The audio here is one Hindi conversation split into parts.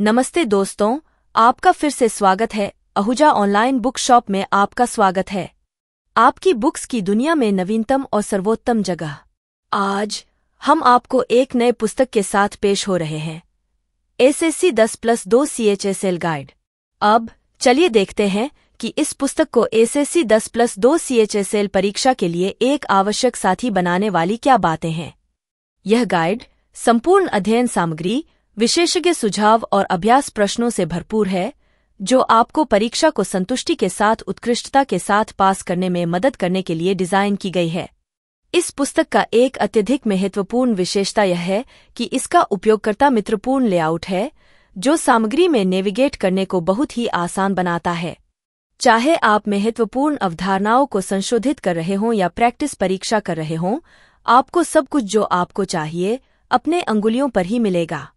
नमस्ते दोस्तों आपका फिर से स्वागत है अहुजा ऑनलाइन बुक शॉप में आपका स्वागत है आपकी बुक्स की दुनिया में नवीनतम और सर्वोत्तम जगह आज हम आपको एक नए पुस्तक के साथ पेश हो रहे हैं एस एस सी दस प्लस दो C H S L guide अब चलिए देखते हैं कि इस पुस्तक को एस एस सी दस प्लस दो सी एच एस एल परीक्षा के लिए एक आवश्यक साथी बनाने वाली क्या बातें हैं यह गाइड संपूर्ण अध्ययन सामग्री विशेषज्ञ सुझाव और अभ्यास प्रश्नों से भरपूर है जो आपको परीक्षा को संतुष्टि के साथ उत्कृष्टता के साथ पास करने में मदद करने के लिए डिज़ाइन की गई है इस पुस्तक का एक अत्यधिक महत्वपूर्ण विशेषता यह है कि इसका उपयोगकर्ता मित्रपूर्ण लेआउट है जो सामग्री में नेविगेट करने को बहुत ही आसान बनाता है चाहे आप महत्वपूर्ण अवधारणाओं को संशोधित कर रहे हों या प्रैक्टिस परीक्षा कर रहे हों आपको सब कुछ जो आपको चाहिए अपने अंगुलियों पर ही मिलेगा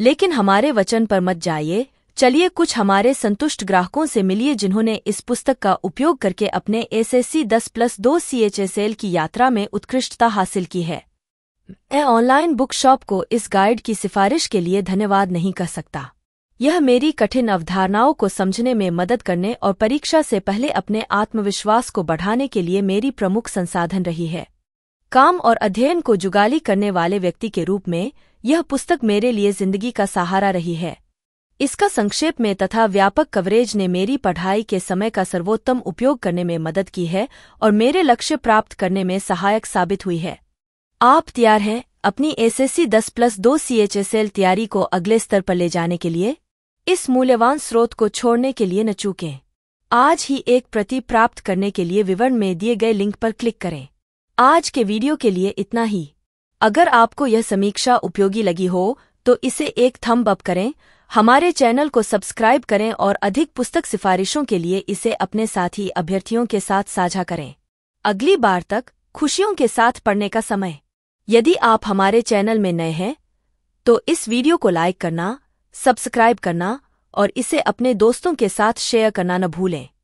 लेकिन हमारे वचन पर मत जाइए चलिए कुछ हमारे संतुष्ट ग्राहकों से मिलिए जिन्होंने इस पुस्तक का उपयोग करके अपने एस एस सी दस प्लस दो सी एच एस एल की यात्रा में उत्कृष्टता हासिल की है मैं ऑनलाइन बुक शॉप को इस गाइड की सिफारिश के लिए धन्यवाद नहीं कर सकता यह मेरी कठिन अवधारणाओं को समझने में मदद करने और परीक्षा से पहले अपने आत्मविश्वास को बढ़ाने के लिए मेरी प्रमुख संसाधन रही है काम और अध्ययन को जुगाली करने वाले व्यक्ति के रूप में यह पुस्तक मेरे लिए जिंदगी का सहारा रही है इसका संक्षेप में तथा व्यापक कवरेज ने मेरी पढ़ाई के समय का सर्वोत्तम उपयोग करने में मदद की है और मेरे लक्ष्य प्राप्त करने में सहायक साबित हुई है आप तैयार हैं अपनी एसएससी 10 प्लस दो सी एच एस एल तैयारी को अगले स्तर पर ले जाने के लिए इस मूल्यवान स्रोत को छोड़ने के लिए न चूकें आज ही एक प्रति प्राप्त करने के लिए विवरण में दिए गए लिंक पर क्लिक करें आज के वीडियो के लिए इतना ही अगर आपको यह समीक्षा उपयोगी लगी हो तो इसे एक थम्ब अप करें हमारे चैनल को सब्सक्राइब करें और अधिक पुस्तक सिफारिशों के लिए इसे अपने साथी अभ्यर्थियों के साथ साझा करें अगली बार तक खुशियों के साथ पढ़ने का समय यदि आप हमारे चैनल में नए हैं तो इस वीडियो को लाइक करना सब्सक्राइब करना और इसे अपने दोस्तों के साथ शेयर करना न भूलें